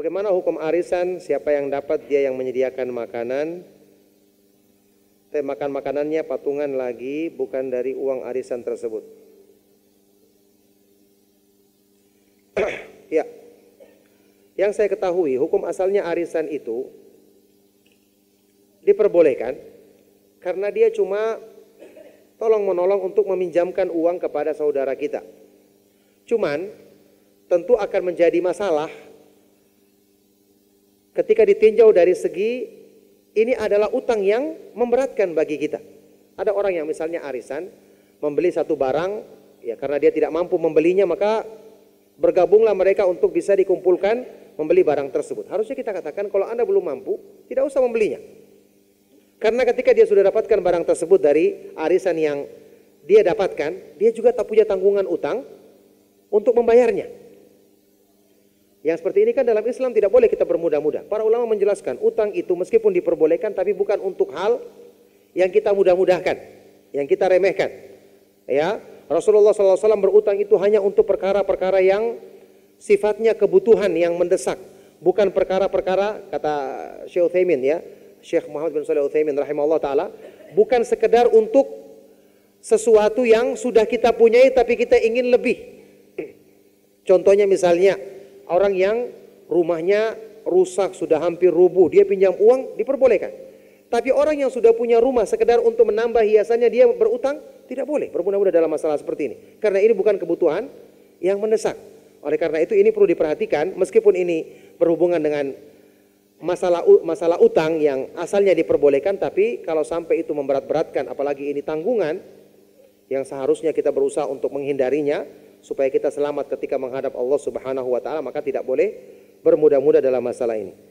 Bagaimana hukum arisan? Siapa yang dapat dia yang menyediakan makanan. Tapi makan makanannya patungan lagi bukan dari uang arisan tersebut. ya. Yang saya ketahui hukum asalnya arisan itu diperbolehkan karena dia cuma tolong menolong untuk meminjamkan uang kepada saudara kita. Cuman tentu akan menjadi masalah ketika ditinjau dari segi ini adalah utang yang memberatkan bagi kita. Ada orang yang misalnya arisan membeli satu barang ya karena dia tidak mampu membelinya maka bergabunglah mereka untuk bisa dikumpulkan membeli barang tersebut. Harusnya kita katakan kalau Anda belum mampu, tidak usah membelinya. Karena ketika dia sudah dapatkan barang tersebut dari arisan yang dia dapatkan, dia juga tak punya tanggungan utang untuk membayarnya. Yang seperti ini kan dalam Islam tidak boleh kita bermudah-mudah. Para ulama menjelaskan, utang itu meskipun diperbolehkan tapi bukan untuk hal yang kita mudah-mudahkan, yang kita remehkan. Ya, Rasulullah SAW berutang itu hanya untuk perkara-perkara yang sifatnya kebutuhan yang mendesak, bukan perkara-perkara kata Syekh Utsaimin ya, Syekh Muhammad bin Shalih Utsaimin rahimahullah taala, bukan sekedar untuk sesuatu yang sudah kita punyai tapi kita ingin lebih. Contohnya misalnya Orang yang rumahnya rusak sudah hampir rubuh, dia pinjam uang diperbolehkan. Tapi orang yang sudah punya rumah sekedar untuk menambah hiasannya dia berutang tidak boleh bermudah-mudah dalam masalah seperti ini. Karena ini bukan kebutuhan yang mendesak. Oleh karena itu ini perlu diperhatikan meskipun ini berhubungan dengan masalah masalah utang yang asalnya diperbolehkan tapi kalau sampai itu memberat-beratkan apalagi ini tanggungan yang seharusnya kita berusaha untuk menghindarinya supaya kita selamat ketika menghadap Allah Subhanahu wa taala maka tidak boleh bermuda-muda dalam masalah ini.